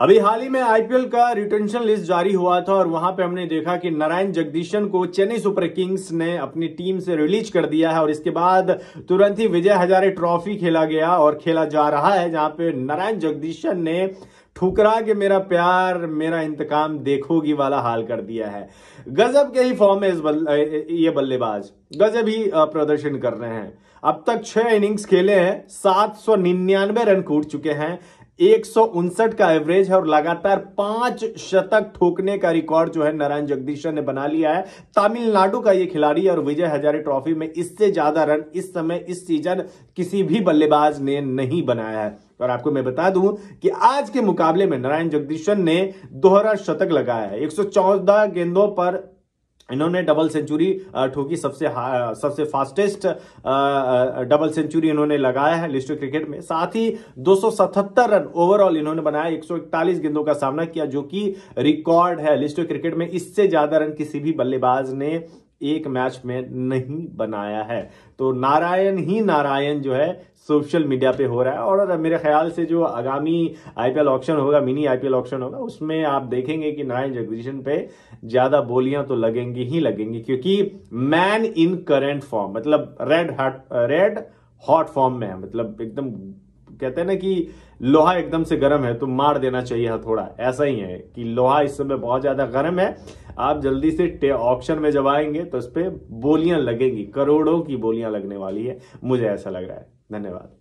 अभी हाल ही में आईपीएल का रिटेंशन लिस्ट जारी हुआ था और वहां पे हमने देखा कि नारायण जगदीशन को चेन्नई सुपर किंग्स ने अपनी टीम से रिलीज कर दिया है और इसके बाद तुरंत ही विजय हजारे ट्रॉफी खेला गया और खेला जा रहा है जहां पे नारायण जगदीशन ने ठुकरा के मेरा प्यार मेरा इंतकाम देखोगी वाला हाल कर दिया है गजब के ही फॉर्म है इस बल, ये बल्लेबाज गजब ही प्रदर्शन कर रहे हैं अब तक छह इनिंग्स खेले हैं सात सौ रन कूट चुके हैं एक का एवरेज है और लगातार पांच शतक ठोकने का रिकॉर्ड जो है नारायण जगदीशन ने बना लिया है तमिलनाडु का ये खिलाड़ी और विजय हजारे ट्रॉफी में इससे ज्यादा रन इस समय इस सीजन किसी भी बल्लेबाज ने नहीं बनाया है और आपको मैं बता दूं कि आज के मुकाबले में नारायण जगदीशन ने दोहरा शतक लगाया है एक गेंदों पर इन्होंने डबल सेंचुरी ठोकी सबसे सबसे फास्टेस्ट डबल सेंचुरी इन्होंने लगाया है लिस्ट क्रिकेट में साथ ही 277 रन ओवरऑल इन्होंने बनाया 141 गेंदों का सामना किया जो कि रिकॉर्ड है लिस्ट क्रिकेट में इससे ज्यादा रन किसी भी बल्लेबाज ने एक मैच में नहीं बनाया है तो नारायण ही नारायण जो है सोशल मीडिया पे हो रहा है और मेरे ख्याल से जो आगामी आईपीएल ऑप्शन होगा मिनी आईपीएल ऑप्शन होगा उसमें आप देखेंगे कि नारायण जगदीशन पे ज्यादा बोलियां तो लगेंगी ही लगेंगी क्योंकि मैन इन करेंट फॉर्म मतलब red heart red hot form में है मतलब एकदम कहते हैं ना कि लोहा एकदम से गर्म है तो मार देना चाहिए हथौड़ा ऐसा ही है कि लोहा इस समय बहुत ज्यादा गर्म है आप जल्दी से ऑप्शन में जब आएंगे तो इस पर बोलियां लगेंगी करोड़ों की बोलियां लगने वाली है मुझे ऐसा लग रहा है धन्यवाद